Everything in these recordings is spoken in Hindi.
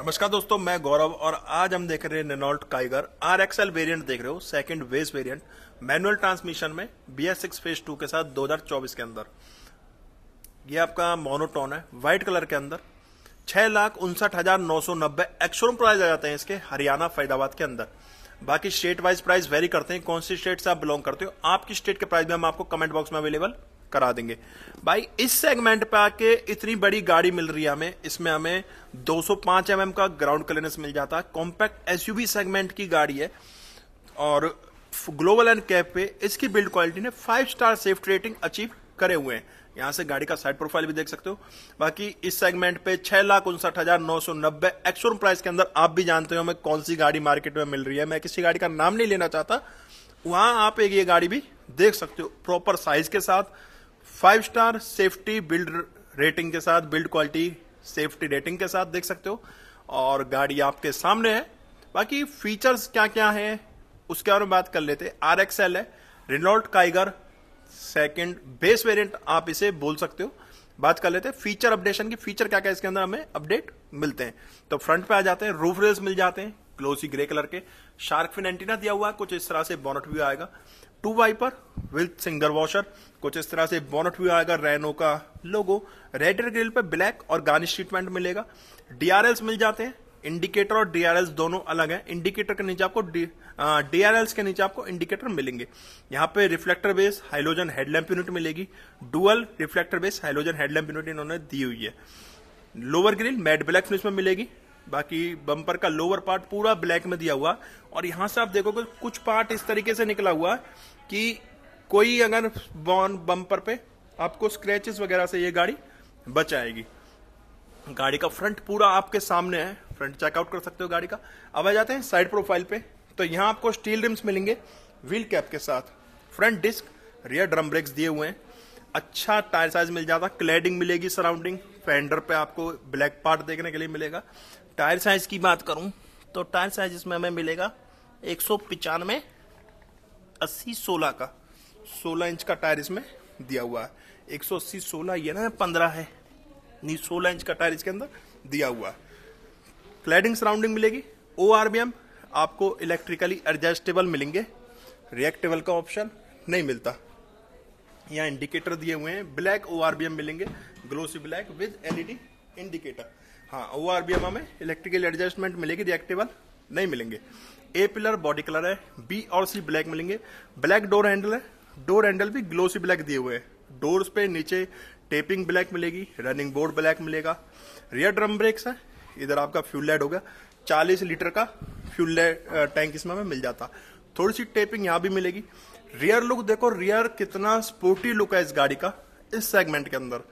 नमस्कार दोस्तों मैं गौरव और आज हम देख रहे हैं Renault Kiger R XL variant देख रहे हो second base variant manual transmission में B S six phase two के साथ 2024 के अंदर ये आपका मोनोटोन है व्हाइट कलर के अंदर छह लाख उनसठ हजार नौ सौ नब्बे एक्सोरूम प्राइस आ जाते हैं इसके हरियाणा फरीदाबाद के अंदर बाकी स्टेट वाइज प्राइस वेरी करते हैं कौन सी स्टेट से आप बिलोंग करते हो आपकी स्टेट के प्राइस भी हम आपको कमेंट बॉक्स में अवेलेबल करा देंगे भाई इस सेगमेंट पे आके इतनी बड़ी गाड़ी मिल रही है हमें इसमें हमें 205 सौ mm का ग्राउंड क्लियरेंस मिल जाता है कॉम्पैक्ट एसयूवी सेगमेंट की गाड़ी है और ग्लोबल एंड कैप पे इसकी बिल्ड क्वालिटी ने five star safety rating achieve करे हुए हैं यहां से गाड़ी का साइड प्रोफाइल भी देख सकते हो बाकी इस सेगमेंट पे छह लाख उनसठ हजार नौ सौ नब्बे एक्सोन प्राइस के अंदर आप भी जानते हो हमें कौन सी गाड़ी मार्केट में मिल रही है मैं किसी गाड़ी का नाम नहीं लेना चाहता वहां आप एक ये गाड़ी भी देख सकते हो प्रॉपर साइज के साथ five star safety build rating के साथ बिल्ड क्वालिटी सेफ्टी रेटिंग के साथ देख सकते हो और गाड़ी आपके सामने है बाकी फीचर्स क्या क्या है उसके बारे में बात कर लेते आर एक्स एल है Renault Kiger second base variant आप इसे बोल सकते हो बात कर लेते हैं फीचर अपडेशन की फीचर क्या क्या इसके अंदर हमें अपडेट मिलते हैं तो फ्रंट पे आ जाते हैं रूफ रेल्स मिल जाते हैं ग्लोसी ग्रे कलर के शार्क फिन एंटीना दिया हुआ है कुछ इस तरह से बॉनट व्यू आएगा two wiper with single washer कुछ इस तरह से बोनट भी आएगा रेनो का लोगो रेडर ग्रिल पे ब्लैक और गार्निश ट्रीटमेंट मिलेगा डीआरएल्स मिल जाते हैं इंडिकेटर और डीआरएल्स दोनों अलग हैं इंडिकेटर के नीचे आपको डीआरएल्स के नीचे आपको इंडिकेटर मिलेंगे यहाँ पे reflector base halogen headlamp unit मिलेगी dual reflector base halogen headlamp unit इन्होंने दी हुई है lower grille matte black finish में मिलेगी बाकी बम्पर का लोअर पार्ट पूरा ब्लैक में दिया हुआ और यहां से आप देखोगे कुछ पार्ट इस तरीके से निकला हुआ कि कोई अगर बॉन बम्पर पे आपको स्क्रैचेस वगैरह से ये गाड़ी बचाएगी गाड़ी का फ्रंट पूरा आपके सामने है फ्रंट चेकआउट कर सकते हो गाड़ी का अब आ जाते हैं साइड प्रोफाइल पे तो यहाँ आपको स्टील रिम्स मिलेंगे व्हील कैप के साथ front disc rear drum brakes दिए हुए हैं अच्छा टायर साइज मिल जाता क्लैडिंग मिलेगी सराउंडिंग फेंडर पे आपको ब्लैक पार्ट देखने के लिए मिलेगा टायर साइज की बात करूं तो टायर साइज इसमें हमें मिलेगा एक सौ पचानवे अस्सी सोलह का सोलह इंच का टायर इसमें दिया हुआ है एक सौ अस्सी सोलह यह ना पंद्रह है नहीं सोलह इंच का टायर इसके अंदर दिया हुआ है क्लैडिंग सराउंडिंग मिलेगी ओ आर बी एम आपको इलेक्ट्रिकली एडजस्टेबल मिलेंगे रिएक्टेबल का ऑप्शन नहीं मिलता यहाँ इंडिकेटर दिए हुए हैं black O R B M मिलेंगे glossy black with LED indicator हाँ ओ आरबीएमआ में इलेक्ट्रिकल एडजस्टमेंट मिलेगी रिएक्टेबल नहीं मिलेंगे ए पिलर बॉडी कलर है बी और सी ब्लैक मिलेंगे ब्लैक डोर हैंडल है डोर हैंडल भी ग्लोसी ब्लैक दिए हुए हैं डोर्स पे नीचे टेपिंग ब्लैक मिलेगी रनिंग बोर्ड ब्लैक मिलेगा रियर ड्रम ब्रेक्स है इधर आपका फ्यूल लाइट होगा 40 लीटर का फ्यूल टैंक इसमें हमें मिल जाता थोड़ी सी टेपिंग यहाँ भी मिलेगी रियर लुक देखो रियर कितना स्पोर्टी लुक है इस गाड़ी का इस सेगमेंट के अंदर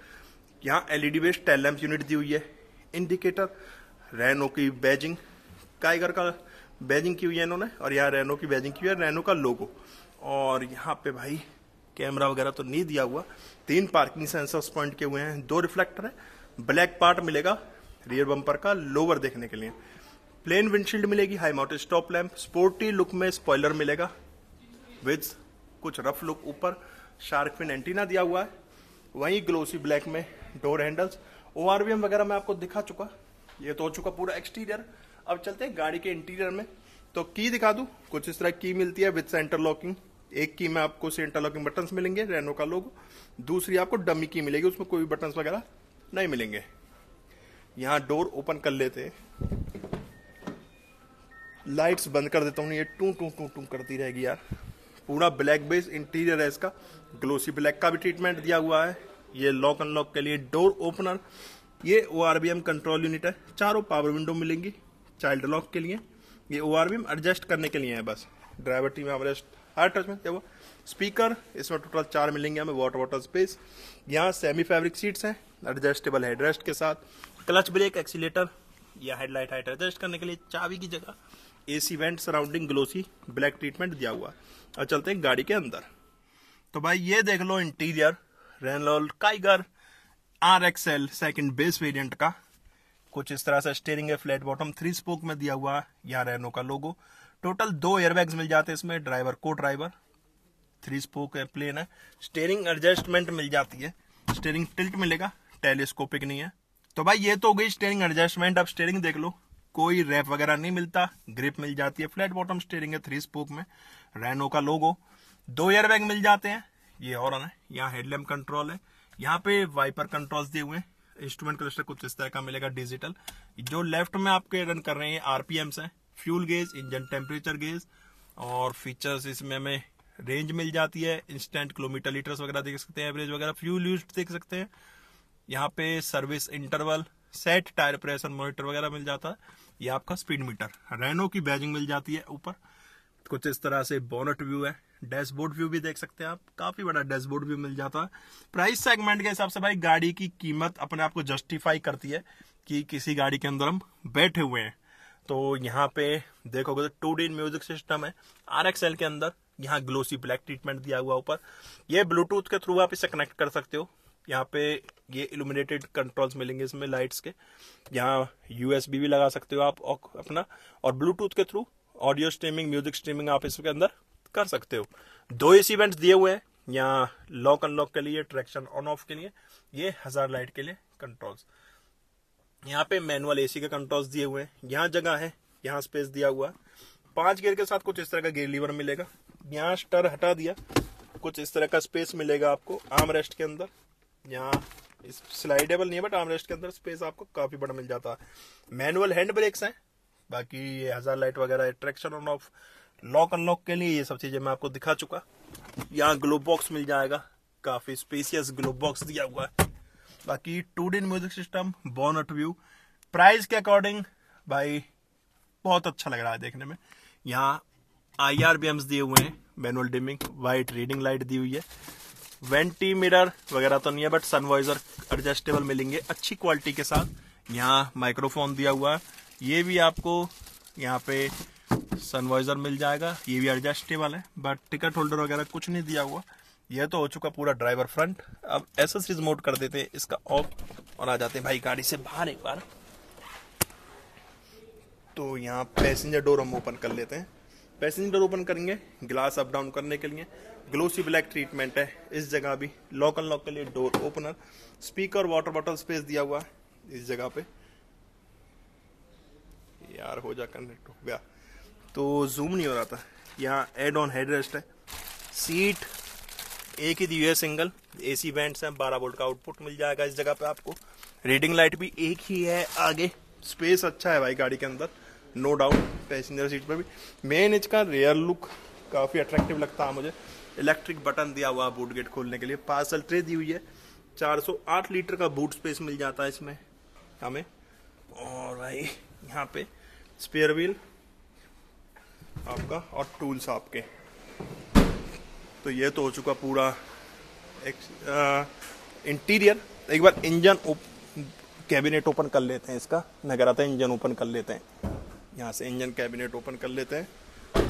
यहाँ LED based tail lamp unit दी हुई है इंडिकेटर रेनो की बैजिंग काइगर का बैजिंग की हुई है इन्होंने और यहाँ रेनो की बैजिंग की हुई है रेनो का लोगो और यहाँ पे भाई कैमरा वगैरह तो नहीं दिया हुआ तीन पार्किंग सेंसर्स पॉइंट के हुए हैं दो रिफ्लेक्टर है ब्लैक पार्ट मिलेगा रियर बम्पर का लोवर देखने के लिए प्लेन विंडशील्ड मिलेगी high mounted stop lamp sporty look में स्पॉयलर मिलेगा विद कुछ रफ लुक ऊपर शार्क फिन एंटीना दिया हुआ है वहीं ग्लोसी ब्लैक में डोर हैंडल्स ओ वगैरह मैं आपको दिखा चुका ये तो हो चुका पूरा एक्सटीरियर अब चलते हैं गाड़ी के इंटीरियर में तो की दिखा दू कुछ इस तरह की मिलती है विद सेंटर लॉकिंग एक की में आपको सेंटर इंटरलॉकिंग बटन मिलेंगे रेनो का लोग दूसरी आपको डमी की मिलेगी उसमें कोई भी बटन्स वगैरह नहीं मिलेंगे यहाँ डोर ओपन कर लेते लाइट्स बंद कर देता हूँ ये टू टू टू टू करती रहेगी यार पूरा ब्लैक बेस इंटीरियर है इसका ग्लोसी ब्लैक का भी ट्रीटमेंट दिया हुआ है ये लॉक अनलॉक के लिए डोर ओपनर ये ओ कंट्रोल यूनिट है चारों पावर विंडो मिलेंगी चाइल्ड लॉक के लिए ये ओ एडजस्ट करने के लिए है बस ड्राइवर टीम एवरेस्ट हर टच में क्या स्पीकर इसमें टोटल चार मिलेंगे हमें वाटर वाटर स्पेस यहाँ सेमी फैब्रिक सीट्स हैं एडजस्टेबल हेडरेस्ट के साथ क्लच ब्रेक एक्सीटर या हेडलाइट हाइट एडजस्ट करने के लिए चाबी की जगह AC vent surrounding glossy black treatment दिया हुआ और चलते हैं गाड़ी के अंदर तो भाई ये देख लो इंटीरियर रेनलॉल Kiger R XL second base variant का कुछ इस तरह से स्टेयरिंग है फ्लैट बॉटम थ्री स्पोक में दिया हुआ यहाँ रेनो का लोगो टोटल दो एयरबैग्स मिल जाते हैं इसमें ड्राइवर को ड्राइवर थ्री स्पोक प्लेन है स्टेयरिंग एडजस्टमेंट मिल जाती है स्टेयरिंग टिल्ट मिलेगा टेलीस्कोपिक नहीं है तो भाई ये तो हो गई स्टेयरिंग एडजस्टमेंट अब स्टेयरिंग देख लो कोई रैप वगैरह नहीं मिलता ग्रिप मिल जाती है फ्लैट बॉटम स्टेयरिंग है थ्री स्पोक में रेनो का लोगो दो एयरबैग मिल जाते हैं ये और है यहाँ हेडलैम्प कंट्रोल है यहाँ पे वाइपर कंट्रोल्स दिए हुए हैं इंस्ट्रूमेंट क्लस्टर कुछ इस तरह का मिलेगा डिजिटल जो लेफ्ट में आपके रन कर रहे हैं आरपीएम्स हैं fuel gauge engine temperature gauge और फीचर्स इसमें हमें रेंज मिल जाती है इंस्टेंट किलोमीटर लीटर्स वगैरह देख सकते हैं एवरेज वगैरह फ्यूल यूज देख सकते हैं यहाँ पे service interval set tyre pressure monitor वगैरह मिल जाता है ये आपका स्पीड मीटर रेनो की बैजिंग मिल जाती है ऊपर कुछ इस तरह से बोनट व्यू है डैशबोर्ड व्यू भी देख सकते हैं आप काफी बड़ा डैशबोर्ड व्यू मिल जाता है प्राइस सेगमेंट के हिसाब से भाई गाड़ी की कीमत अपने आप को जस्टिफाई करती है कि किसी गाड़ी के अंदर हम बैठे हुए हैं तो यहाँ पे देखोगे तो टू डी म्यूजिक सिस्टम है आर एल के अंदर यहाँ ग्लोसी ब्लैक ट्रीटमेंट दिया हुआ ऊपर ये ब्लूटूथ के थ्रू आप इसे कनेक्ट कर सकते हो यहाँ पे ये इल्यूमिनेटेड कंट्रोल्स मिलेंगे इसमें लाइट्स के यहाँ यूएसबी भी लगा सकते हो आप अपना और ब्लूटूथ के through audio streaming music streaming आप इसके अंदर कर सकते हो दो एसी इवेंट्स दिए हुए हैं यहाँ लॉक अनलॉक के लिए ट्रैक्शन ऑन ऑफ के लिए ये हजार लाइट के लिए कंट्रोल्स यहाँ पे मैनुअल एसी के कंट्रोल्स दिए हुए हैं यहाँ जगह है यहाँ स्पेस दिया हुआ है पांच गियर के साथ कुछ इस तरह का गियर लीवर मिलेगा यहाँ स्टर हटा दिया कुछ इस तरह का स्पेस मिलेगा आपको आर्म रेस्ट के अंदर यहाँ स्लाइडेबल नहीं है बट आर्म रेस्ट के अंदर स्पेस आपको काफी बड़ा मिल जाता है मैनुअल हैंड ब्रेक्स हैं बाकी ये हजार लाइट वगैरह traction on off lock unlock के लिए ये सब चीजें मैं आपको दिखा चुका यहाँ ग्लोब बॉक्स मिल जाएगा काफी स्पेसियस ग्लोब बॉक्स दिया हुआ है बाकी टू डिन म्यूजिक सिस्टम अट व्यू प्राइस के अकॉर्डिंग भाई बहुत अच्छा लग रहा है देखने में यहाँ आई आर बी एम्स दिए हुए हैं manual dimming white reading light दी हुई है वेंटी मिरर वगैरह तो नहीं है बट सनवाइजर एडजस्टेबल मिलेंगे अच्छी क्वालिटी के साथ यहाँ माइक्रोफोन दिया हुआ है ये भी आपको यहाँ पे सनवाइजर मिल जाएगा ये भी एडजस्टेबल है बट टिकट होल्डर वगैरह कुछ नहीं दिया हुआ यह तो हो चुका पूरा ड्राइवर फ्रंट अब एसेसरीज मोड कर देते हैं इसका ऑफ और आ जाते हैं भाई गाड़ी से बाहर एक बार तो यहाँ पैसेंजर डोर हम ओपन कर लेते हैं पैसेंजर डोर ओपन करेंगे ग्लास अप डाउन करने के लिए ग्लोसी ब्लैक ट्रीटमेंट है इस जगह भी लॉक अनलॉक के लिए door opener speaker water bottle space दिया हुआ है इस जगह पे यार हो जा कनेक्ट हो गया तो जूम नहीं हो रहा था यहाँ एड ऑन हेड रेस्ट है सीट एक ही दी हुई है सिंगल एसी बैंड्स हैं 12 वोल्ट का आउटपुट मिल जाएगा इस जगह पे आपको रीडिंग लाइट भी एक ही है आगे स्पेस अच्छा है भाई गाड़ी के अंदर नो डाउट पैसेंजर सीट पर भी मेन इसका रेयर लुक काफ़ी अट्रैक्टिव लगता है मुझे इलेक्ट्रिक बटन दिया हुआ बूट गेट खोलने के लिए पार्सल ट्रे दी हुई है 408 लीटर का बूट स्पेस मिल जाता है इसमें हमें और भाई यहाँ पे स्पेयर व्हील आपका और टूल्स आपके तो ये तो हो चुका पूरा एक इंटीरियर एक बार इंजन कैबिनेट ओपन कर लेते हैं इसका आता है इंजन ओपन कर लेते हैं यहाँ से इंजन कैबिनेट ओपन कर लेते हैं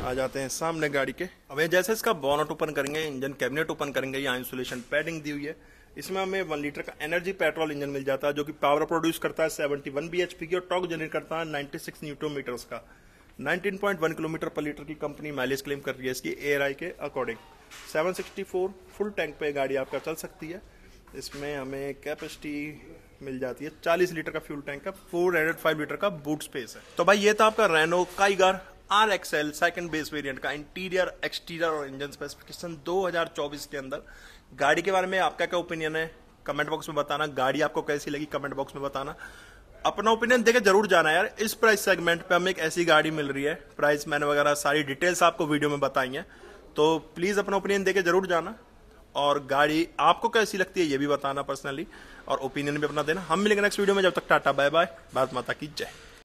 आ जाते हैं सामने गाड़ी के अब ये जैसे इसका बॉनट ओपन करेंगे इंजन कैबिनेट ओपन करेंगे यहाँ इंसुलेशन पैडिंग दी हुई है इसमें हमें वन लीटर का एनर्जी पेट्रोल इंजन मिल जाता है जो कि पावर प्रोड्यूस करता है सेवेंटी वन बी की और टॉक जनरेट करता है 96 सिक्स मीटर्स का 19.1 किलोमीटर पर लीटर की कंपनी माइलेज क्लेम कर रही है इसकी ए के अकॉर्डिंग 764 फुल टैंक पे गाड़ी आपका चल सकती है इसमें हमें कैपेसिटी मिल जाती है 40 लीटर का फ्यूल टैंक है 405 लीटर का बूट स्पेस है तो भाई ये था आपका Renault Kiger R XL second base variant का इंटीरियर एक्सटीरियर और इंजन स्पेसिफिकेशन चौबीस के अंदर गाड़ी के बारे में आपका क्या ओपिनियन है कमेंट बॉक्स में बताना गाड़ी आपको कैसी लगी कमेंट बॉक्स में बताना अपना ओपिनियन देखे जरूर जाना यार इस प्राइस सेगमेंट पे हमें एक ऐसी गाड़ी मिल रही है प्राइस मैंने वगैरह सारी डिटेल्स आपको वीडियो में बताई हैं तो प्लीज़ अपना ओपिनियन देखे जरूर जाना और गाड़ी आपको कैसी लगती है ये भी बताना पर्सनली और ओपिनियन भी अपना देना हम मिलेंगे नेक्स्ट वीडियो में जब तक टाटा बाय बाय भारत माता की जय